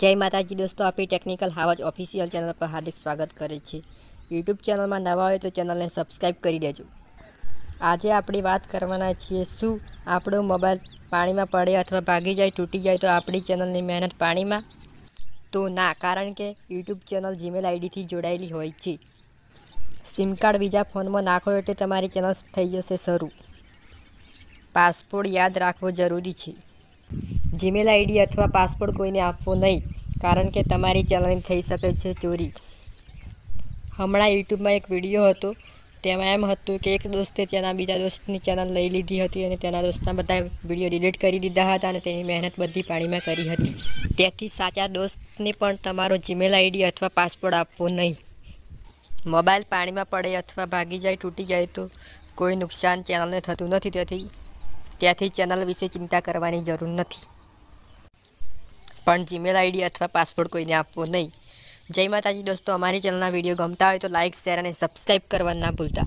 જય માતાજી દોસ્તો આપણી ટેકનિકલ હાવજ ઓફિશિયલ ચેનલ પર હાર્દિક સ્વાગત કરે છે યુટ્યુબ ચેનલમાં નવા હોય તો ચેનલને સબસ્ક્રાઈબ કરી દેજો આજે આપણે વાત કરવાના છીએ શું આપણો મોબાઈલ પાણીમાં પડે અથવા ભાગી જાય તૂટી જાય તો આપણી ચેનલની મહેનત પાણીમાં તો ના કારણ કે યુટ્યુબ ચેનલ જીમેલ આઈડીથી જોડાયેલી હોય છે સિમ કાર્ડ બીજા ફોનમાં નાખો એટલે તમારી ચેનલ થઈ જશે શરૂ પાસપોર્ટ યાદ રાખવો જરૂરી છે જીમેલ આઈડી અથવા પાસપોર્ટ કોઈને આપવો નહીં કારણ કે તમારી ચલણી થઈ શકે છે ચોરી હમણાં યુટ્યુબમાં એક વિડીયો હતો તેમાં એમ હતું કે એક દોસ્તે તેના બીજા દોસ્તની ચેનલ લઈ લીધી હતી અને તેના દોસ્તના બધા વિડીયો ડિલીટ કરી દીધા હતા અને તેની મહેનત બધી પાણીમાં કરી હતી તેથી સાચા દોસ્તને પણ તમારો જીમેલ આઈડી અથવા પાસપોર્ટ આપવો નહીં મોબાઈલ પાણીમાં પડે અથવા ભાગી જાય તૂટી જાય તો કોઈ નુકસાન ચેનલને થતું નથી તેથી ત્યાંથી ચેનલ વિશે ચિંતા કરવાની જરૂર નથી પણ જીમેલ આઈડી અથવા પાસવર્ડ કોઈને આપવો નહીં જય માતાજી દોસ્તો અમારી ચેનલના વિડીયો ગમતા હોય તો લાઇક શેર અને સબસ્ક્રાઈબ કરવા ના ભૂલતા